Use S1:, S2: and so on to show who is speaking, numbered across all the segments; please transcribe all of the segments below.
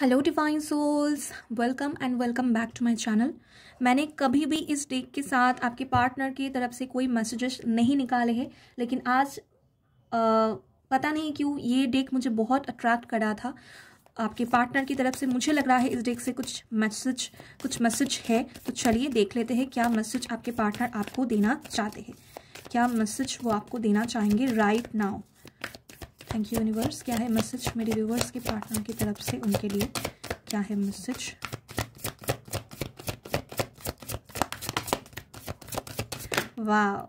S1: Hello divine souls welcome and welcome back to my channel मैंने कभी भी इस डेक के साथ आपके पार्टनर की तरफ से कोई मैसेजेस नहीं निकाले हैं लेकिन आज आ, पता नहीं क्यों ये डेक मुझे बहुत अट्रैक्ट करा था आपके पार्टनर की तरफ से मुझे लग रहा है इस डेक से कुछ मैसेज कुछ मैसेज है तो चलिए देख लेते हैं क्या मैसेज आपके पार्टनर आपको देना चाहते हैं क्या मैसेज वो आपको देना चाहेंगे right right now thank you universe क्या है मैसेज मेरे व्यूवर्स के पार्टनर की तरफ से उनके लिए क्या है मैसेज वाह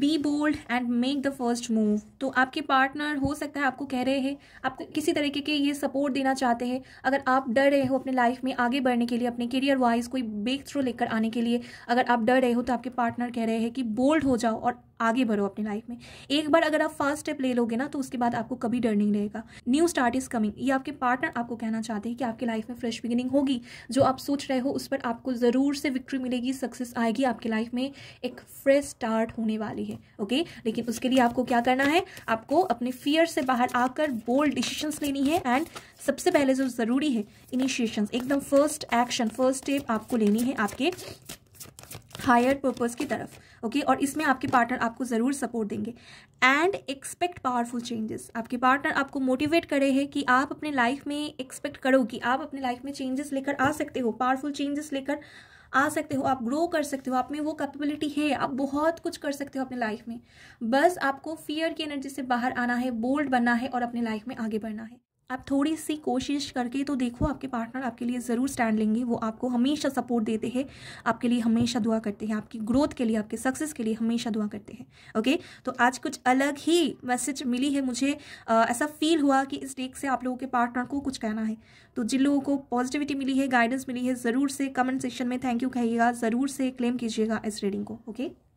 S1: be bold and make the first move तो आपके पार्टनर हो सकता है आपको कह रहे हैं आपको किसी तरीके के ये सपोर्ट देना चाहते हैं अगर आप डर रहे हो अपने लाइफ में आगे बढ़ने के लिए अपने करियर वाइज कोई ब्रेक थ्रू लेकर आने के लिए अगर आप डर रहे हो तो आपके पार्टनर कह रहे हैं कि बोल्ड हो जाओ और आगे बढ़ो अपनी लाइफ में एक बार अगर आप फर्स्ट स्टेप ले लोगे ना तो उसके बाद आपको कभी डर नहीं रहेगा न्यू स्टार्ट इज कमिंग ये आपके पार्टनर आपको कहना चाहते हैं कि आपकी लाइफ में फ्रेश बिगिनिंग होगी जो आप सोच रहे हो उस पर आपको ज़रूर से विक्ट्री मिलेगी सक्सेस आएगी आपकी लाइफ में एक फ्रेश स्टार्ट होने वाली है ओके लेकिन उसके लिए आपको क्या करना है आपको अपने फियर से बाहर आकर बोल्ड डिसीशंस लेनी है एंड सबसे पहले जो ज़रूरी है इनिशिएशंस एकदम फर्स्ट एक्शन फर्स्ट स्टेप आपको लेनी है आपके हायर पर्पज़ की तरफ ओके okay? और इसमें आपके पार्टनर आपको ज़रूर सपोर्ट देंगे एंड एक्सपेक्ट पावरफुल चेंजेस आपके पार्टनर आपको मोटिवेट करे हैं कि आप अपने लाइफ में एक्सपेक्ट करो कि आप अपने लाइफ में चेंजेस लेकर आ सकते हो पावरफुल चेंजेस लेकर आ सकते हो आप ग्रो कर सकते हो आप में वो कैपेबिलिटी है आप बहुत कुछ कर सकते हो अपने लाइफ में बस आपको फियर की एनर्जी से बाहर आना है बोल्ड बनना है और अपने लाइफ में आगे बढ़ना है आप थोड़ी सी कोशिश करके तो देखो आपके पार्टनर आपके लिए ज़रूर स्टैंड लेंगे वो आपको हमेशा सपोर्ट देते हैं आपके लिए हमेशा दुआ करते हैं आपकी ग्रोथ के लिए आपके सक्सेस के लिए हमेशा दुआ करते हैं ओके तो आज कुछ अलग ही मैसेज मिली है मुझे आ, ऐसा फील हुआ कि इस डेक से आप लोगों के पार्टनर को कुछ कहना है तो जिन लोगों को पॉजिटिविटी मिली है गाइडेंस मिली है ज़रूर से कमेंट सेक्शन में थैंक यू कहिएगा ज़रूर से क्लेम कीजिएगा इस रीडिंग को ओके